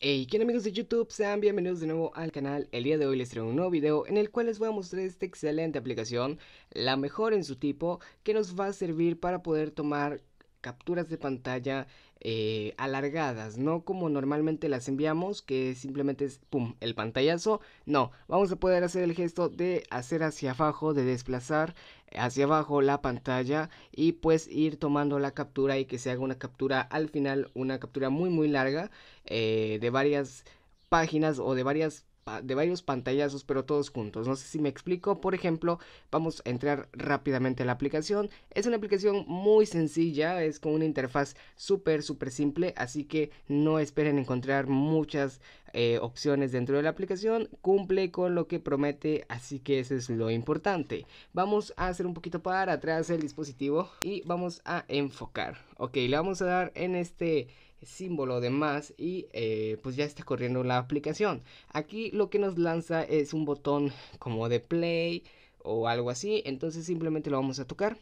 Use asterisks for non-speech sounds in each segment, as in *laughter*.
Hey, ¿qué amigos de YouTube? Sean bienvenidos de nuevo al canal. El día de hoy les traigo un nuevo video en el cual les voy a mostrar esta excelente aplicación, la mejor en su tipo, que nos va a servir para poder tomar capturas de pantalla eh, alargadas, no como normalmente las enviamos, que simplemente es pum, el pantallazo. No, vamos a poder hacer el gesto de hacer hacia abajo, de desplazar hacia abajo la pantalla y pues ir tomando la captura y que se haga una captura al final, una captura muy muy larga eh, de varias páginas o de varias de varios pantallazos, pero todos juntos. No sé si me explico. Por ejemplo, vamos a entrar rápidamente a la aplicación. Es una aplicación muy sencilla, es con una interfaz súper, súper simple, así que no esperen encontrar muchas eh, opciones dentro de la aplicación. Cumple con lo que promete, así que eso es lo importante. Vamos a hacer un poquito para atrás el dispositivo y vamos a enfocar. Ok, le vamos a dar en este símbolo de más y eh, pues ya está corriendo la aplicación. Aquí lo que nos lanza es un botón como de play o algo así, entonces simplemente lo vamos a tocar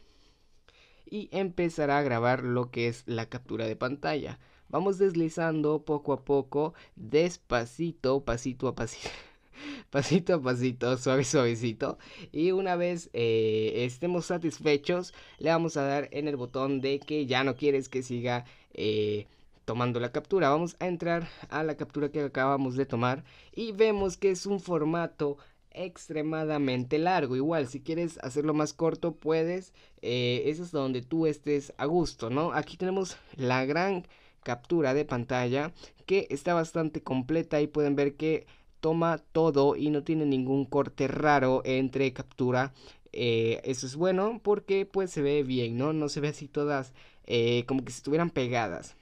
y empezará a grabar lo que es la captura de pantalla. Vamos deslizando poco a poco, despacito, pasito a pasito *laughs* pasito a pasito, suave, suavecito. Y una vez eh, estemos satisfechos, le vamos a dar en el botón de que ya no quieres que siga eh, tomando la captura. Vamos a entrar a la captura que acabamos de tomar y vemos que es un formato extremadamente largo. Igual, si quieres hacerlo más corto, puedes. Eh, eso es donde tú estés a gusto, ¿no? Aquí tenemos la gran captura de pantalla que está bastante completa y pueden ver que toma todo y no tiene ningún corte raro entre captura. Eh, eso es bueno porque pues se ve bien, ¿no? No se ve así todas eh, como que si estuvieran pegadas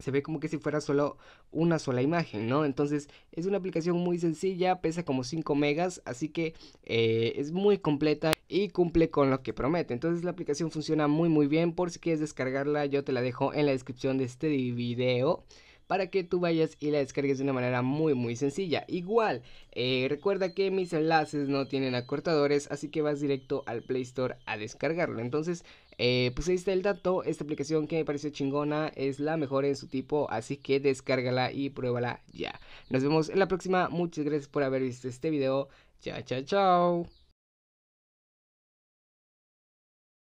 se ve como que si fuera solo una sola imagen, ¿no? Entonces es una aplicación muy sencilla, pesa como 5 megas, así que eh, es muy completa y cumple con lo que promete. Entonces la aplicación funciona muy muy bien, por si quieres descargarla yo te la dejo en la descripción de este video para que tú vayas y la descargues de una manera muy muy sencilla. Igual, eh, recuerda que mis enlaces no tienen acortadores, así que vas directo al Play Store a descargarlo. Entonces eh, pues ahí está el dato, esta aplicación que me pareció chingona es la mejor en su tipo, así que descárgala y pruébala ya. Nos vemos en la próxima, muchas gracias por haber visto este video, chao chao chao.